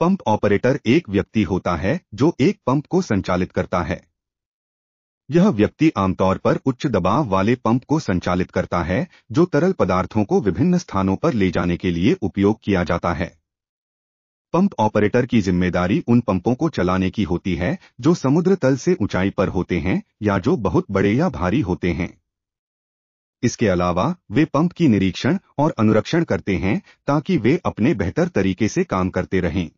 pump operator एक व्यक्ति होता है जो एक पंप को संचालित करता है यह व्यक्ति आमतौर पर उच्च दबाव वाले पंप को संचालित करता है जो तरल पदार्थों को विभिन्न स्थानों पर ले जाने के लिए उपयोग किया जाता है पंप ऑपरेटर की जिम्मेदारी उन पंपों को चलाने की होती है जो समुद्र तल से ऊंचाई पर होते हैं या जो बहुत बड़े या भारी होते हैं इसके अलावा वे पंप की निरीक्षण और अनुरक्षण करते हैं ताकि वे अपने बेहतर तरीके से काम करते रहें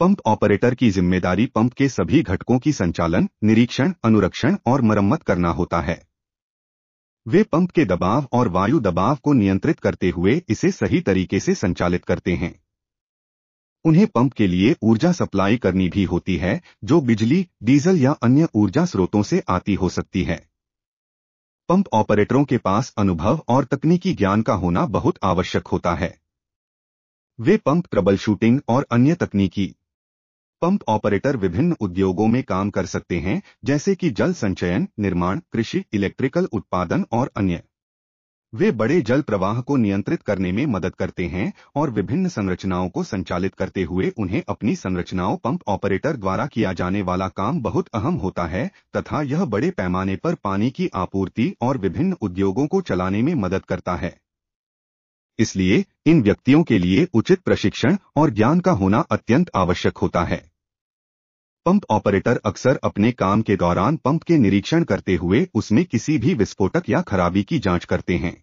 पंप ऑपरेटर की जिम्मेदारी पंप के सभी घटकों की संचालन निरीक्षण अनुरक्षण और मरम्मत करना होता है वे पंप के दबाव और वायु दबाव को नियंत्रित करते हुए इसे सही तरीके से संचालित करते हैं उन्हें पंप के लिए ऊर्जा सप्लाई करनी भी होती है जो बिजली डीजल या अन्य ऊर्जा स्रोतों से आती हो सकती है पंप ऑपरेटरों के पास अनुभव और तकनीकी ज्ञान का होना बहुत आवश्यक होता है वे पंप ट्रबल शूटिंग और अन्य तकनीकी पंप ऑपरेटर विभिन्न उद्योगों में काम कर सकते हैं जैसे कि जल संचयन निर्माण कृषि इलेक्ट्रिकल उत्पादन और अन्य वे बड़े जल प्रवाह को नियंत्रित करने में मदद करते हैं और विभिन्न संरचनाओं को संचालित करते हुए उन्हें अपनी संरचनाओं पंप ऑपरेटर द्वारा किया जाने वाला काम बहुत अहम होता है तथा यह बड़े पैमाने पर पानी की आपूर्ति और विभिन्न उद्योगों को चलाने में मदद करता है इसलिए इन व्यक्तियों के लिए उचित प्रशिक्षण और ज्ञान का होना अत्यंत आवश्यक होता है पंप ऑपरेटर अक्सर अपने काम के दौरान पंप के निरीक्षण करते हुए उसमें किसी भी विस्फोटक या खराबी की जांच करते हैं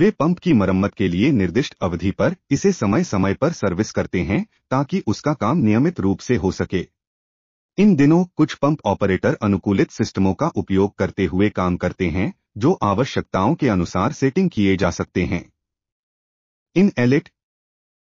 वे पंप की मरम्मत के लिए निर्दिष्ट अवधि पर इसे समय समय पर सर्विस करते हैं ताकि उसका काम नियमित रूप से हो सके इन दिनों कुछ पंप ऑपरेटर अनुकूलित सिस्टमों का उपयोग करते हुए काम करते हैं जो आवश्यकताओं के अनुसार सेटिंग किए जा सकते हैं In Elite,